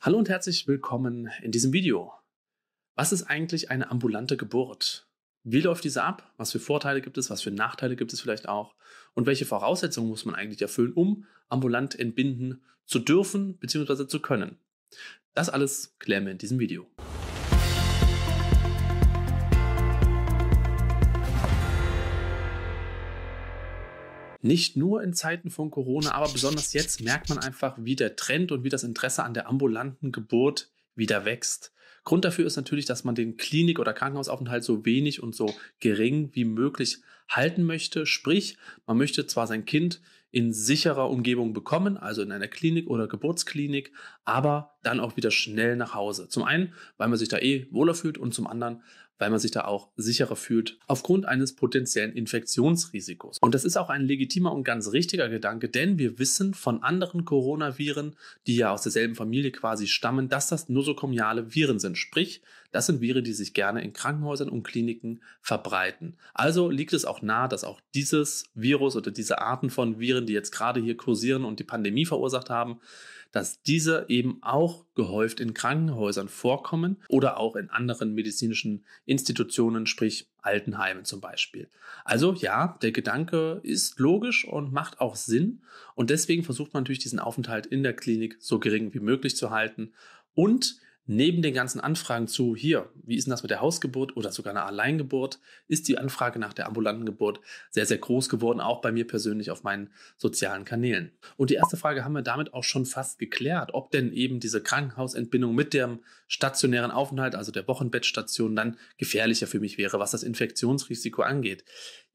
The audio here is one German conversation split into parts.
Hallo und herzlich willkommen in diesem Video. Was ist eigentlich eine ambulante Geburt? Wie läuft diese ab? Was für Vorteile gibt es? Was für Nachteile gibt es vielleicht auch? Und welche Voraussetzungen muss man eigentlich erfüllen, um ambulant entbinden zu dürfen bzw. zu können? Das alles klären wir in diesem Video. Nicht nur in Zeiten von Corona, aber besonders jetzt merkt man einfach, wie der Trend und wie das Interesse an der ambulanten Geburt wieder wächst. Grund dafür ist natürlich, dass man den Klinik- oder Krankenhausaufenthalt so wenig und so gering wie möglich halten möchte. Sprich, man möchte zwar sein Kind in sicherer Umgebung bekommen, also in einer Klinik oder Geburtsklinik, aber dann auch wieder schnell nach Hause. Zum einen, weil man sich da eh wohler fühlt und zum anderen, weil man sich da auch sicherer fühlt aufgrund eines potenziellen Infektionsrisikos. Und das ist auch ein legitimer und ganz richtiger Gedanke, denn wir wissen von anderen Coronaviren, die ja aus derselben Familie quasi stammen, dass das nosokomiale Viren sind. Sprich, das sind Viren, die sich gerne in Krankenhäusern und Kliniken verbreiten. Also liegt es auch nahe, dass auch dieses Virus oder diese Arten von Viren, die jetzt gerade hier kursieren und die Pandemie verursacht haben, dass diese eben auch gehäuft in Krankenhäusern vorkommen oder auch in anderen medizinischen Institutionen, sprich Altenheimen zum Beispiel. Also ja, der Gedanke ist logisch und macht auch Sinn und deswegen versucht man natürlich diesen Aufenthalt in der Klinik so gering wie möglich zu halten und Neben den ganzen Anfragen zu hier, wie ist denn das mit der Hausgeburt oder sogar einer Alleingeburt, ist die Anfrage nach der ambulanten Geburt sehr, sehr groß geworden, auch bei mir persönlich auf meinen sozialen Kanälen. Und die erste Frage haben wir damit auch schon fast geklärt, ob denn eben diese Krankenhausentbindung mit dem stationären Aufenthalt, also der Wochenbettstation, dann gefährlicher für mich wäre, was das Infektionsrisiko angeht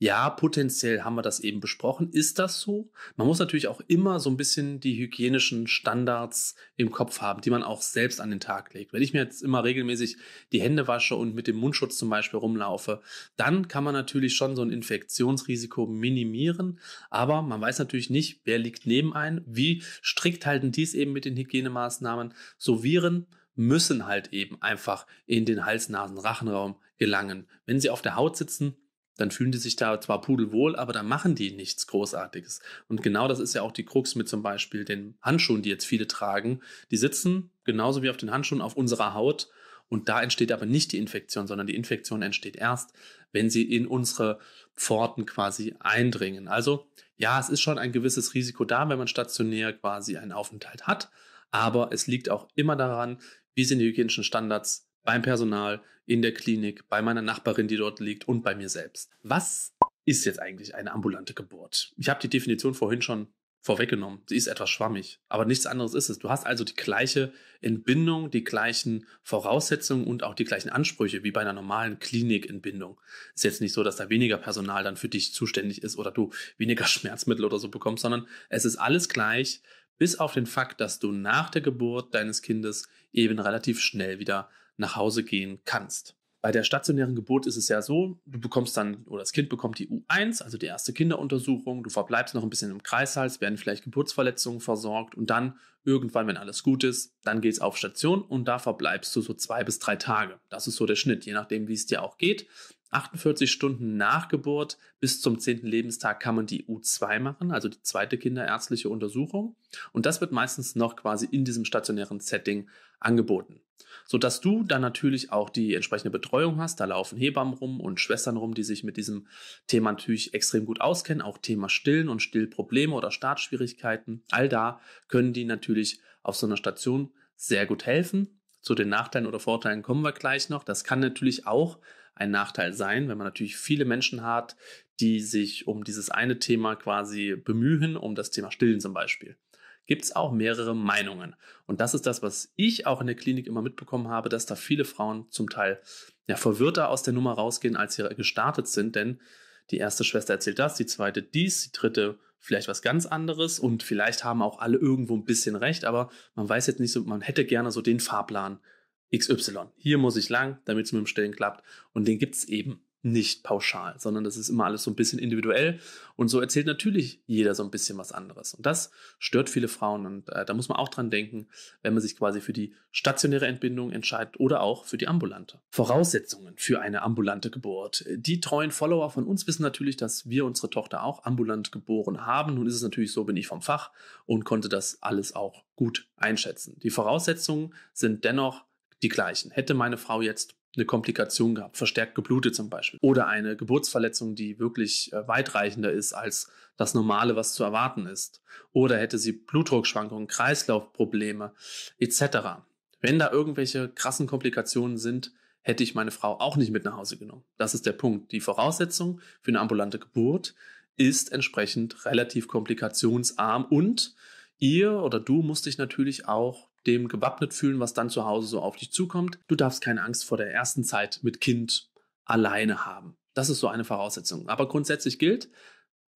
ja, potenziell haben wir das eben besprochen. Ist das so? Man muss natürlich auch immer so ein bisschen die hygienischen Standards im Kopf haben, die man auch selbst an den Tag legt. Wenn ich mir jetzt immer regelmäßig die Hände wasche und mit dem Mundschutz zum Beispiel rumlaufe, dann kann man natürlich schon so ein Infektionsrisiko minimieren. Aber man weiß natürlich nicht, wer liegt neben ein, wie strikt halten die es eben mit den Hygienemaßnahmen. So Viren müssen halt eben einfach in den Hals-Nasen-Rachenraum gelangen. Wenn sie auf der Haut sitzen, dann fühlen die sich da zwar pudelwohl, aber dann machen die nichts Großartiges. Und genau das ist ja auch die Krux mit zum Beispiel den Handschuhen, die jetzt viele tragen. Die sitzen genauso wie auf den Handschuhen auf unserer Haut. Und da entsteht aber nicht die Infektion, sondern die Infektion entsteht erst, wenn sie in unsere Pforten quasi eindringen. Also ja, es ist schon ein gewisses Risiko da, wenn man stationär quasi einen Aufenthalt hat. Aber es liegt auch immer daran, wie sind die hygienischen Standards beim Personal, in der Klinik, bei meiner Nachbarin, die dort liegt und bei mir selbst. Was ist jetzt eigentlich eine ambulante Geburt? Ich habe die Definition vorhin schon vorweggenommen. Sie ist etwas schwammig, aber nichts anderes ist es. Du hast also die gleiche Entbindung, die gleichen Voraussetzungen und auch die gleichen Ansprüche wie bei einer normalen Klinikentbindung. Ist jetzt nicht so, dass da weniger Personal dann für dich zuständig ist oder du weniger Schmerzmittel oder so bekommst, sondern es ist alles gleich, bis auf den Fakt, dass du nach der Geburt deines Kindes eben relativ schnell wieder nach Hause gehen kannst. Bei der stationären Geburt ist es ja so, du bekommst dann, oder das Kind bekommt die U1, also die erste Kinderuntersuchung, du verbleibst noch ein bisschen im Kreishals, werden vielleicht Geburtsverletzungen versorgt und dann irgendwann, wenn alles gut ist, dann geht es auf Station und da verbleibst du so zwei bis drei Tage. Das ist so der Schnitt, je nachdem, wie es dir auch geht. 48 Stunden nach Geburt bis zum 10. Lebenstag kann man die U2 machen, also die zweite kinderärztliche Untersuchung. Und das wird meistens noch quasi in diesem stationären Setting angeboten sodass du dann natürlich auch die entsprechende Betreuung hast. Da laufen Hebammen rum und Schwestern rum, die sich mit diesem Thema natürlich extrem gut auskennen. Auch Thema Stillen und Stillprobleme oder Startschwierigkeiten. All da können die natürlich auf so einer Station sehr gut helfen. Zu den Nachteilen oder Vorteilen kommen wir gleich noch. Das kann natürlich auch ein Nachteil sein, wenn man natürlich viele Menschen hat, die sich um dieses eine Thema quasi bemühen, um das Thema Stillen zum Beispiel gibt es auch mehrere Meinungen. Und das ist das, was ich auch in der Klinik immer mitbekommen habe, dass da viele Frauen zum Teil ja, verwirrter aus der Nummer rausgehen, als sie gestartet sind, denn die erste Schwester erzählt das, die zweite dies, die dritte vielleicht was ganz anderes und vielleicht haben auch alle irgendwo ein bisschen recht, aber man weiß jetzt nicht so, man hätte gerne so den Fahrplan XY. Hier muss ich lang, damit es mit dem Stellen klappt und den gibt es eben nicht pauschal, sondern das ist immer alles so ein bisschen individuell und so erzählt natürlich jeder so ein bisschen was anderes. Und das stört viele Frauen und äh, da muss man auch dran denken, wenn man sich quasi für die stationäre Entbindung entscheidet oder auch für die ambulante. Voraussetzungen für eine ambulante Geburt. Die treuen Follower von uns wissen natürlich, dass wir unsere Tochter auch ambulant geboren haben. Nun ist es natürlich so, bin ich vom Fach und konnte das alles auch gut einschätzen. Die Voraussetzungen sind dennoch die gleichen. Hätte meine Frau jetzt eine Komplikation gehabt, verstärkt geblutet zum Beispiel, oder eine Geburtsverletzung, die wirklich äh, weitreichender ist als das Normale, was zu erwarten ist, oder hätte sie Blutdruckschwankungen, Kreislaufprobleme etc. Wenn da irgendwelche krassen Komplikationen sind, hätte ich meine Frau auch nicht mit nach Hause genommen. Das ist der Punkt. Die Voraussetzung für eine ambulante Geburt ist entsprechend relativ komplikationsarm und ihr oder du musst dich natürlich auch dem gewappnet fühlen, was dann zu Hause so auf dich zukommt. Du darfst keine Angst vor der ersten Zeit mit Kind alleine haben. Das ist so eine Voraussetzung. Aber grundsätzlich gilt,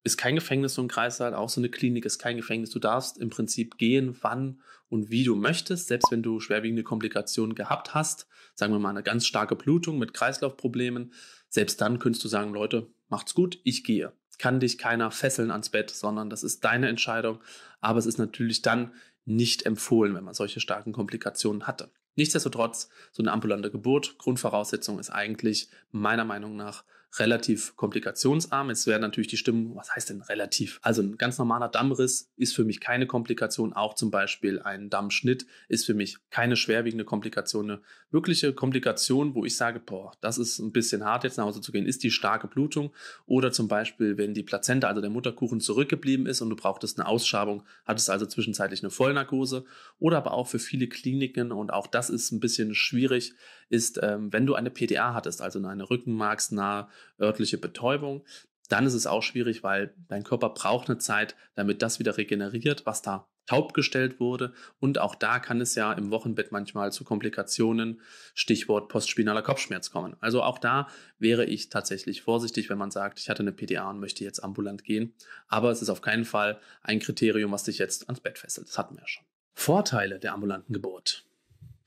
ist kein Gefängnis so ein Kreißsaal, halt auch so eine Klinik ist kein Gefängnis. Du darfst im Prinzip gehen, wann und wie du möchtest, selbst wenn du schwerwiegende Komplikationen gehabt hast, sagen wir mal eine ganz starke Blutung mit Kreislaufproblemen, selbst dann könntest du sagen, Leute, macht's gut, ich gehe. Kann dich keiner fesseln ans Bett, sondern das ist deine Entscheidung. Aber es ist natürlich dann nicht empfohlen, wenn man solche starken Komplikationen hatte. Nichtsdestotrotz, so eine ambulante Geburt, Grundvoraussetzung ist eigentlich meiner Meinung nach relativ komplikationsarm. Jetzt wäre natürlich die Stimmung, was heißt denn relativ? Also ein ganz normaler Dammriss ist für mich keine Komplikation. Auch zum Beispiel ein Dammschnitt ist für mich keine schwerwiegende Komplikation. Eine wirkliche Komplikation, wo ich sage, boah, das ist ein bisschen hart, jetzt nach Hause zu gehen, ist die starke Blutung. Oder zum Beispiel, wenn die Plazenta, also der Mutterkuchen, zurückgeblieben ist und du brauchtest eine Ausschabung, hattest also zwischenzeitlich eine Vollnarkose. Oder aber auch für viele Kliniken und auch das ist ein bisschen schwierig, ist, ähm, wenn du eine PDA hattest, also eine rückenmarksnahe örtliche Betäubung, dann ist es auch schwierig, weil dein Körper braucht eine Zeit, damit das wieder regeneriert, was da taubgestellt wurde. Und auch da kann es ja im Wochenbett manchmal zu Komplikationen, Stichwort postspinaler Kopfschmerz kommen. Also auch da wäre ich tatsächlich vorsichtig, wenn man sagt, ich hatte eine PDA und möchte jetzt ambulant gehen. Aber es ist auf keinen Fall ein Kriterium, was dich jetzt ans Bett fesselt. Das hatten wir ja schon. Vorteile der ambulanten Geburt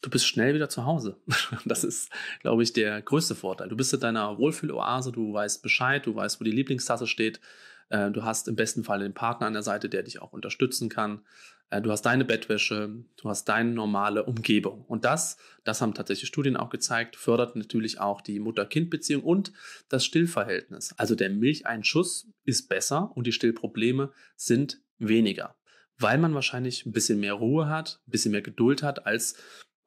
du bist schnell wieder zu Hause. Das ist, glaube ich, der größte Vorteil. Du bist in deiner Wohlfühloase, du weißt Bescheid, du weißt, wo die Lieblingstasse steht. Äh, du hast im besten Fall den Partner an der Seite, der dich auch unterstützen kann. Äh, du hast deine Bettwäsche, du hast deine normale Umgebung. Und das, das haben tatsächlich Studien auch gezeigt, fördert natürlich auch die Mutter-Kind-Beziehung und das Stillverhältnis. Also der Milcheinschuss ist besser und die Stillprobleme sind weniger weil man wahrscheinlich ein bisschen mehr Ruhe hat, ein bisschen mehr Geduld hat, als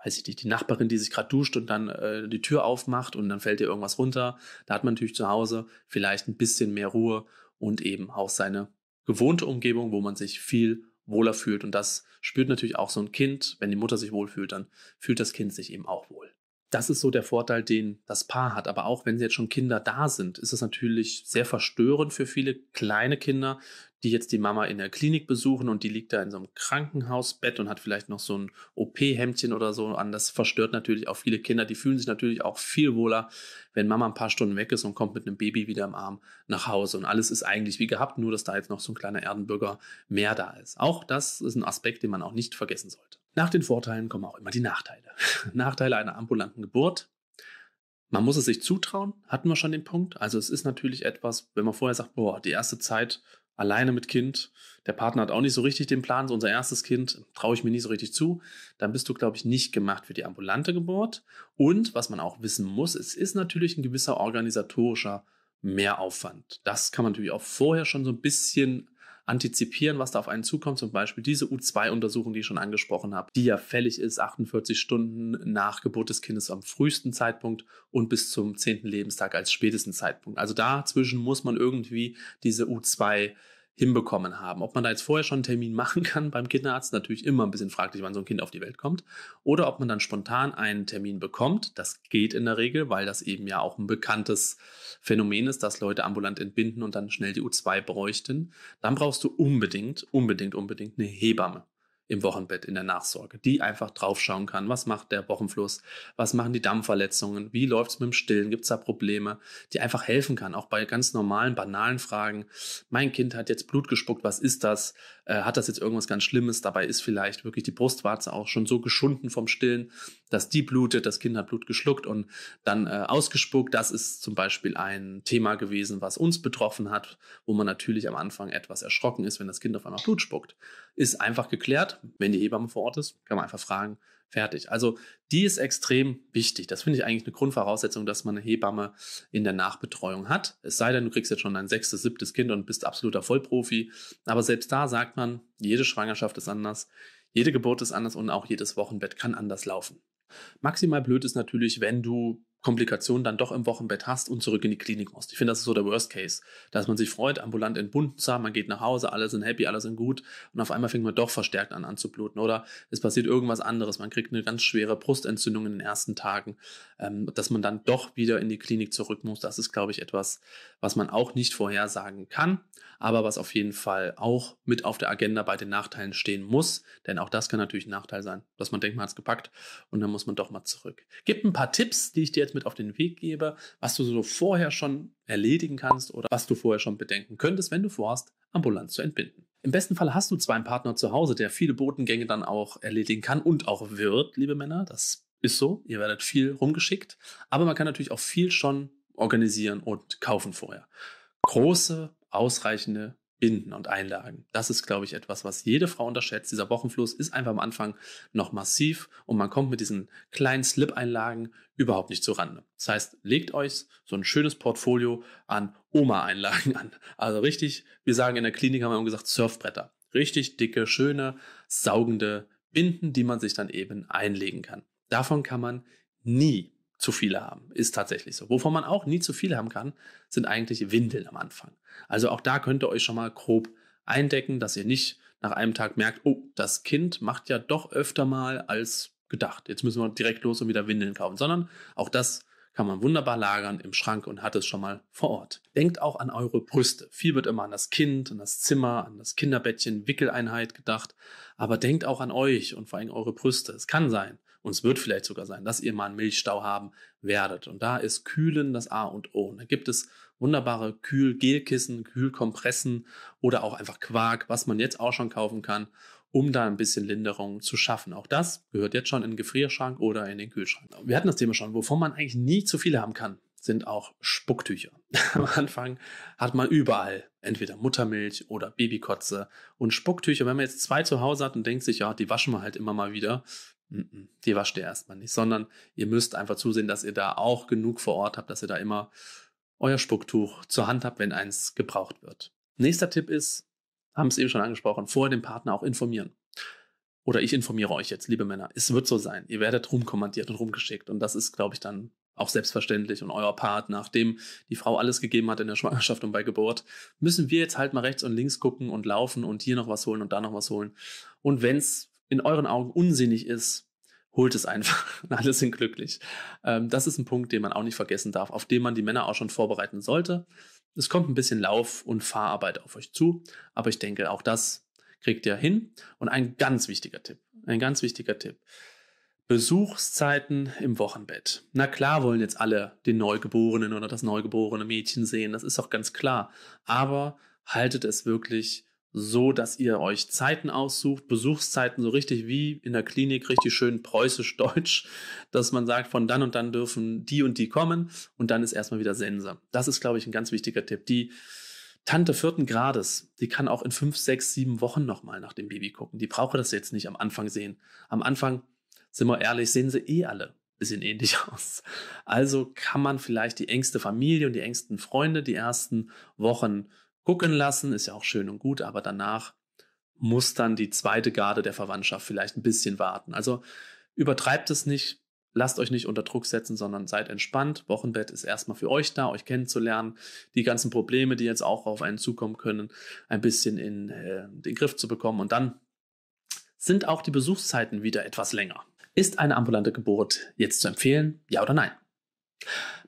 weiß ich nicht, die Nachbarin, die sich gerade duscht und dann äh, die Tür aufmacht und dann fällt ihr irgendwas runter. Da hat man natürlich zu Hause vielleicht ein bisschen mehr Ruhe und eben auch seine gewohnte Umgebung, wo man sich viel wohler fühlt. Und das spürt natürlich auch so ein Kind. Wenn die Mutter sich wohlfühlt, dann fühlt das Kind sich eben auch wohl. Das ist so der Vorteil, den das Paar hat. Aber auch wenn sie jetzt schon Kinder da sind, ist es natürlich sehr verstörend für viele kleine Kinder, die jetzt die Mama in der Klinik besuchen und die liegt da in so einem Krankenhausbett und hat vielleicht noch so ein OP-Hemdchen oder so an. Das verstört natürlich auch viele Kinder. Die fühlen sich natürlich auch viel wohler, wenn Mama ein paar Stunden weg ist und kommt mit einem Baby wieder im Arm nach Hause. Und alles ist eigentlich wie gehabt, nur dass da jetzt noch so ein kleiner Erdenbürger mehr da ist. Auch das ist ein Aspekt, den man auch nicht vergessen sollte. Nach den Vorteilen kommen auch immer die Nachteile. Nachteile einer ambulanten Geburt. Man muss es sich zutrauen, hatten wir schon den Punkt. Also es ist natürlich etwas, wenn man vorher sagt, boah, die erste Zeit alleine mit Kind. Der Partner hat auch nicht so richtig den Plan, so unser erstes Kind, traue ich mir nicht so richtig zu. Dann bist du, glaube ich, nicht gemacht für die ambulante Geburt. Und was man auch wissen muss, es ist natürlich ein gewisser organisatorischer Mehraufwand. Das kann man natürlich auch vorher schon so ein bisschen antizipieren, was da auf einen zukommt. Zum Beispiel diese U2-Untersuchung, die ich schon angesprochen habe, die ja fällig ist, 48 Stunden nach Geburt des Kindes am frühesten Zeitpunkt und bis zum 10. Lebenstag als spätesten Zeitpunkt. Also dazwischen muss man irgendwie diese U2 untersuchung hinbekommen haben. Ob man da jetzt vorher schon einen Termin machen kann beim Kinderarzt, natürlich immer ein bisschen fraglich, wann so ein Kind auf die Welt kommt. Oder ob man dann spontan einen Termin bekommt. Das geht in der Regel, weil das eben ja auch ein bekanntes Phänomen ist, dass Leute ambulant entbinden und dann schnell die U2 bräuchten. Dann brauchst du unbedingt, unbedingt, unbedingt eine Hebamme im Wochenbett, in der Nachsorge, die einfach draufschauen kann, was macht der Wochenfluss, was machen die Dampfverletzungen, wie läuft es mit dem Stillen, gibt es da Probleme, die einfach helfen kann, auch bei ganz normalen, banalen Fragen. Mein Kind hat jetzt Blut gespuckt, was ist das? Äh, hat das jetzt irgendwas ganz Schlimmes? Dabei ist vielleicht wirklich die Brustwarze auch schon so geschunden vom Stillen, dass die blutet, das Kind hat Blut geschluckt und dann äh, ausgespuckt. Das ist zum Beispiel ein Thema gewesen, was uns betroffen hat, wo man natürlich am Anfang etwas erschrocken ist, wenn das Kind auf einmal Blut spuckt. Ist einfach geklärt, wenn die Hebamme vor Ort ist, kann man einfach fragen, fertig. Also die ist extrem wichtig. Das finde ich eigentlich eine Grundvoraussetzung, dass man eine Hebamme in der Nachbetreuung hat. Es sei denn, du kriegst jetzt schon dein sechstes, siebtes Kind und bist absoluter Vollprofi. Aber selbst da sagt man, jede Schwangerschaft ist anders, jede Geburt ist anders und auch jedes Wochenbett kann anders laufen. Maximal blöd ist natürlich, wenn du Komplikationen dann doch im Wochenbett hast und zurück in die Klinik musst. Ich finde, das ist so der Worst Case, dass man sich freut, ambulant entbunden zu haben, man geht nach Hause, alle sind happy, alle sind gut und auf einmal fängt man doch verstärkt an anzubluten oder es passiert irgendwas anderes, man kriegt eine ganz schwere Brustentzündung in den ersten Tagen, ähm, dass man dann doch wieder in die Klinik zurück muss. Das ist, glaube ich, etwas, was man auch nicht vorhersagen kann, aber was auf jeden Fall auch mit auf der Agenda bei den Nachteilen stehen muss, denn auch das kann natürlich ein Nachteil sein, dass man denkt, man hat es gepackt und dann muss man doch mal zurück. Gibt ein paar Tipps, die ich dir jetzt Geld mit auf den Weg gebe, was du so vorher schon erledigen kannst oder was du vorher schon bedenken könntest, wenn du vorhast, ambulant zu entbinden. Im besten Fall hast du zwar einen Partner zu Hause, der viele Botengänge dann auch erledigen kann und auch wird, liebe Männer. Das ist so. Ihr werdet viel rumgeschickt. Aber man kann natürlich auch viel schon organisieren und kaufen vorher. Große, ausreichende Binden und Einlagen. Das ist, glaube ich, etwas, was jede Frau unterschätzt. Dieser Wochenfluss ist einfach am Anfang noch massiv und man kommt mit diesen kleinen Slip-Einlagen überhaupt nicht zurande. Das heißt, legt euch so ein schönes Portfolio an Oma-Einlagen an. Also richtig, wir sagen in der Klinik, haben wir immer gesagt, Surfbretter. Richtig dicke, schöne, saugende Binden, die man sich dann eben einlegen kann. Davon kann man nie zu viele haben. Ist tatsächlich so. Wovon man auch nie zu viele haben kann, sind eigentlich Windeln am Anfang. Also auch da könnt ihr euch schon mal grob eindecken, dass ihr nicht nach einem Tag merkt, oh, das Kind macht ja doch öfter mal als gedacht. Jetzt müssen wir direkt los und wieder Windeln kaufen, sondern auch das kann man wunderbar lagern im Schrank und hat es schon mal vor Ort. Denkt auch an eure Brüste. Viel wird immer an das Kind, an das Zimmer, an das Kinderbettchen, Wickeleinheit gedacht. Aber denkt auch an euch und vor allem eure Brüste. Es kann sein, und es wird vielleicht sogar sein, dass ihr mal einen Milchstau haben werdet. Und da ist Kühlen das A und O. Und da gibt es wunderbare Kühlgelkissen, Kühlkompressen oder auch einfach Quark, was man jetzt auch schon kaufen kann, um da ein bisschen Linderung zu schaffen. Auch das gehört jetzt schon in den Gefrierschrank oder in den Kühlschrank. Wir hatten das Thema schon, wovon man eigentlich nie zu viele haben kann sind auch Spucktücher. Am Anfang hat man überall entweder Muttermilch oder Babykotze und Spucktücher. Wenn man jetzt zwei zu Hause hat und denkt sich, ja, die waschen wir halt immer mal wieder, Mhm. die wascht ihr erstmal nicht, sondern ihr müsst einfach zusehen, dass ihr da auch genug vor Ort habt, dass ihr da immer euer Spucktuch zur Hand habt, wenn eins gebraucht wird. Nächster Tipp ist, haben es eben schon angesprochen, vorher den Partner auch informieren. Oder ich informiere euch jetzt, liebe Männer, es wird so sein. Ihr werdet rumkommandiert und rumgeschickt und das ist, glaube ich, dann auch selbstverständlich und euer Part, nachdem die Frau alles gegeben hat in der Schwangerschaft und bei Geburt, müssen wir jetzt halt mal rechts und links gucken und laufen und hier noch was holen und da noch was holen. Und wenn es in euren Augen unsinnig ist, holt es einfach und alle sind glücklich. Ähm, das ist ein Punkt, den man auch nicht vergessen darf, auf den man die Männer auch schon vorbereiten sollte. Es kommt ein bisschen Lauf und Fahrarbeit auf euch zu, aber ich denke, auch das kriegt ihr hin. Und ein ganz wichtiger Tipp, ein ganz wichtiger Tipp. Besuchszeiten im Wochenbett. Na klar wollen jetzt alle den Neugeborenen oder das neugeborene Mädchen sehen, das ist auch ganz klar. Aber haltet es wirklich so, dass ihr euch Zeiten aussucht, Besuchszeiten so richtig wie in der Klinik, richtig schön preußisch-deutsch, dass man sagt, von dann und dann dürfen die und die kommen und dann ist erstmal wieder Sense. Das ist, glaube ich, ein ganz wichtiger Tipp. Die Tante vierten Grades, die kann auch in fünf, sechs, sieben Wochen nochmal nach dem Baby gucken. Die brauche das jetzt nicht am Anfang sehen. Am Anfang, sind wir ehrlich, sehen sie eh alle bisschen ähnlich aus. Also kann man vielleicht die engste Familie und die engsten Freunde die ersten Wochen gucken lassen, ist ja auch schön und gut, aber danach muss dann die zweite Garde der Verwandtschaft vielleicht ein bisschen warten. Also übertreibt es nicht, lasst euch nicht unter Druck setzen, sondern seid entspannt. Wochenbett ist erstmal für euch da, euch kennenzulernen, die ganzen Probleme, die jetzt auch auf einen zukommen können, ein bisschen in äh, den Griff zu bekommen. Und dann sind auch die Besuchszeiten wieder etwas länger. Ist eine ambulante Geburt jetzt zu empfehlen? Ja oder nein?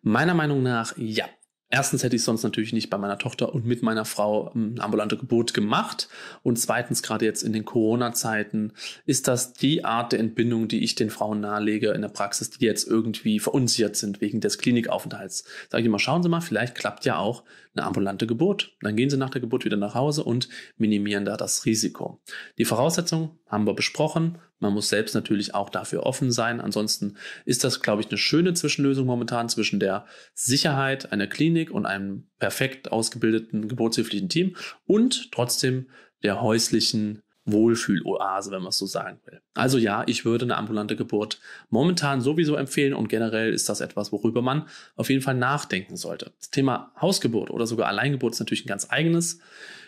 Meiner Meinung nach ja. Erstens hätte ich sonst natürlich nicht bei meiner Tochter und mit meiner Frau ähm, eine ambulante Geburt gemacht. Und zweitens, gerade jetzt in den Corona-Zeiten, ist das die Art der Entbindung, die ich den Frauen nahelege in der Praxis, die jetzt irgendwie verunsichert sind wegen des Klinikaufenthalts. Sage ich immer, schauen Sie mal, vielleicht klappt ja auch eine ambulante Geburt. Dann gehen Sie nach der Geburt wieder nach Hause und minimieren da das Risiko. Die Voraussetzungen haben wir besprochen. Man muss selbst natürlich auch dafür offen sein. Ansonsten ist das, glaube ich, eine schöne Zwischenlösung momentan zwischen der Sicherheit einer Klinik und einem perfekt ausgebildeten geburtshilflichen Team und trotzdem der häuslichen Wohlfühloase, wenn man es so sagen will. Also ja, ich würde eine ambulante Geburt momentan sowieso empfehlen und generell ist das etwas, worüber man auf jeden Fall nachdenken sollte. Das Thema Hausgeburt oder sogar Alleingeburt ist natürlich ein ganz eigenes.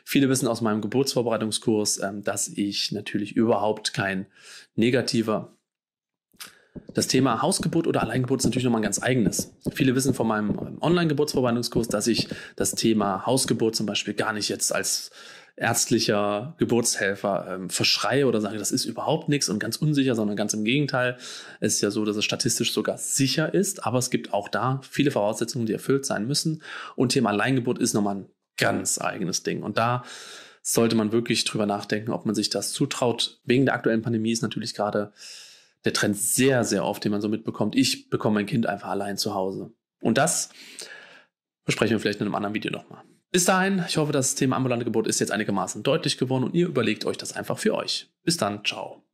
Viele wissen aus meinem Geburtsvorbereitungskurs, ähm, dass ich natürlich überhaupt kein negativer das Thema Hausgeburt oder Alleingeburt ist natürlich nochmal ein ganz eigenes. Viele wissen von meinem ähm, Online-Geburtsverwandlungskurs, dass ich das Thema Hausgeburt zum Beispiel gar nicht jetzt als ärztlicher Geburtshelfer ähm, verschreie oder sage, das ist überhaupt nichts und ganz unsicher, sondern ganz im Gegenteil. Es ist ja so, dass es statistisch sogar sicher ist, aber es gibt auch da viele Voraussetzungen, die erfüllt sein müssen. Und Thema Alleingeburt ist nochmal ein ganz eigenes Ding. Und da sollte man wirklich drüber nachdenken, ob man sich das zutraut. Wegen der aktuellen Pandemie ist natürlich gerade der Trend sehr, sehr oft, den man so mitbekommt. Ich bekomme mein Kind einfach allein zu Hause. Und das besprechen wir vielleicht in einem anderen Video nochmal. Bis dahin, ich hoffe, das Thema ambulante Geburt ist jetzt einigermaßen deutlich geworden und ihr überlegt euch das einfach für euch. Bis dann, ciao.